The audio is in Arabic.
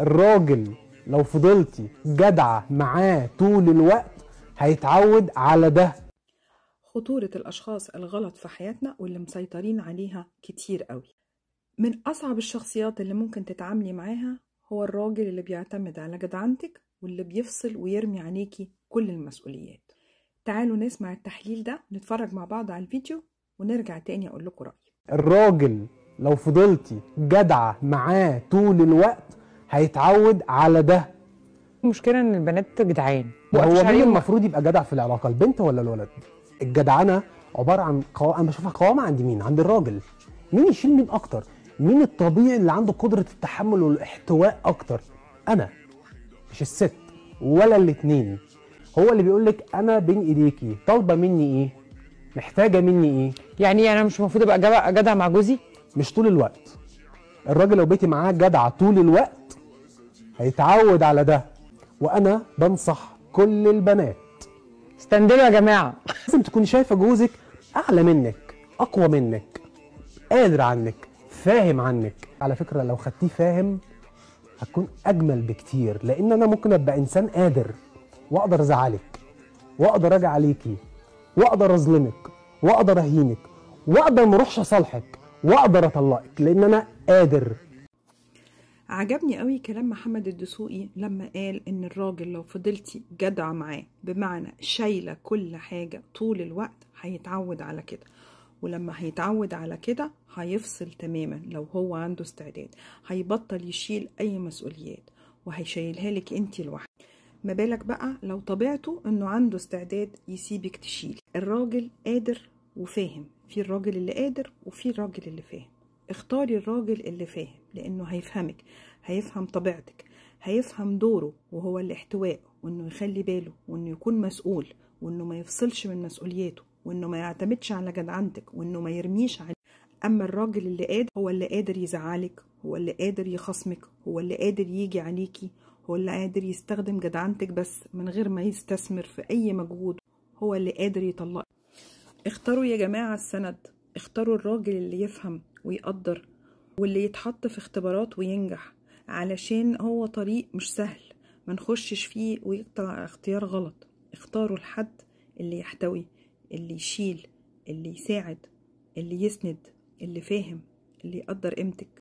الراجل لو فضلتي جدعة معاه طول الوقت هيتعود على ده خطورة الأشخاص الغلط في حياتنا واللي مسيطرين عليها كتير قوي من أصعب الشخصيات اللي ممكن تتعاملي معاها هو الراجل اللي بيعتمد على جدعنتك واللي بيفصل ويرمي عليكي كل المسؤوليات تعالوا نسمع التحليل ده نتفرج مع بعض على الفيديو ونرجع تاني أقول لكم رأيي الراجل لو فضلتي جدعة معاه طول الوقت هيتعود على ده المشكله ان البنات جدعان هو مين المفروض يبقى جدع في العلاقه البنت ولا الولد الجدعنه عباره عن قو... انا بشوفها قوامه عند مين عند الراجل مين يشيل مين اكتر مين الطبيعي اللي عنده قدره التحمل والاحتواء اكتر انا مش الست ولا الاتنين هو اللي بيقول لك انا بين ايديكي طالبه مني ايه محتاجه مني ايه يعني انا مش المفروض ابقى جدع مع جوزي مش طول الوقت الراجل لو بيتي معاه جدع طول الوقت هيتعود على ده وانا بنصح كل البنات استندلوا يا جماعه لازم تكوني شايفه جوزك اعلى منك اقوى منك قادر عنك فاهم عنك على فكره لو خدتيه فاهم هتكون اجمل بكتير لان انا ممكن ابقى انسان قادر واقدر ازعلك واقدر اجي عليكي واقدر اظلمك واقدر اهينك واقدر ما اروحش اصالحك واقدر اطلقك لان انا قادر عجبني قوي كلام محمد الدسوقي لما قال ان الراجل لو فضلتي جدعة معاه بمعنى شايلة كل حاجة طول الوقت هيتعود على كده ولما هيتعود على كده هيفصل تماما لو هو عنده استعداد هيبطل يشيل اي مسؤوليات وهيشيلها لك انت لوحدك ما بالك بقى لو طبيعته انه عنده استعداد يسيبك تشيل الراجل قادر وفاهم في الراجل اللي قادر وفي الراجل اللي فاهم اختاري الراجل اللي فاهم لانه هيفهمك هيفهم طبيعتك هيفهم دوره وهو الاحتواء وانه يخلي باله وانه يكون مسؤول وانه ما يفصلش من مسؤولياته وانه ما يعتمدش على جدعنتك وانه ما يرميش عليك اما الراجل اللي قادر هو اللي قادر يزعلك هو اللي قادر يخصمك هو اللي قادر يجي عليكي هو اللي قادر يستخدم جدعنتك بس من غير ما يستثمر في اي مجهود هو اللي قادر يطلق اختاروا يا جماعه السند اختاروا الراجل اللي يفهم ويقدر واللي يتحط في اختبارات وينجح علشان هو طريق مش سهل ما نخشش فيه ويقطع اختيار غلط اختاروا الحد اللي يحتوي اللي يشيل اللي يساعد اللي يسند اللي فاهم اللي يقدر قيمتك